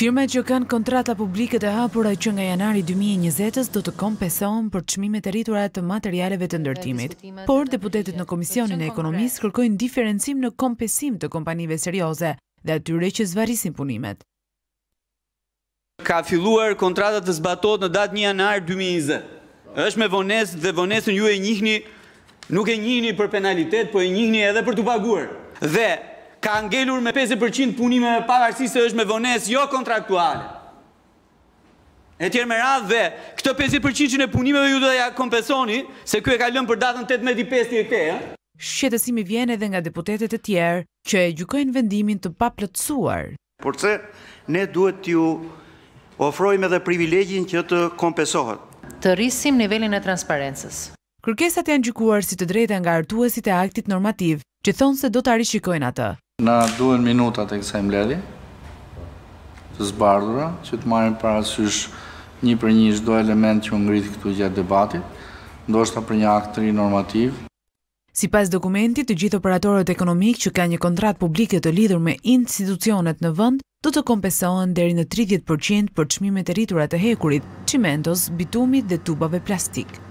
Firme që kanë kontrata publike të hapura që nga janari 2020 do të kompensohen për çmimet e rriturat të materialeve të ndërtimit. Por, deputetet në Komisionin e Ekonomisë kërkojnë diferencim në kompesim të kompanive serioze dhe atyre që zvarisin punimet. Ka filluar kontratat të zbatot në datë një janar 2020. Êshtë me vones dhe vonesën ju e njihni, nuk e njihni për penalitet, po e njihni edhe për të paguar. Dhe, ka ngelur me 50% punime pavarësi se është me vones jo kontraktuale. E tjerë me radhë dhe këtë 50% e punimeve ju dhe ja kompesoni, se kjo e ka lëmë për datën 8.5.5. Eh? Shqetësimi vjene dhe nga deputetet e tjerë që e gjukojnë vendimin të plëtsuar. Por se ne duhet t'ju ofrojmë edhe privilegjin që të kompesohet. Të rrisim nivelin e transparentës. Kërkesat janë gjukuar si të drejta nga artuesit e aktit normativ që thonë se do t'ari shikojnë atë. Na duhen minutat e kësaj e mbledhje, të zbardhura, që të marim parasysh një për një çdo element që më ngritë këtu gjatë debatit, ndoshta për një aktëri normativ. Si pas dokumentit, të gjithë operatorët ekonomik që ka një kontrat publike të lidhur me institucionet në vënd, do të kompesohen deri në 30% për qmime të rriturat të hekurit, qimentos, bitumit dhe tubave plastikë.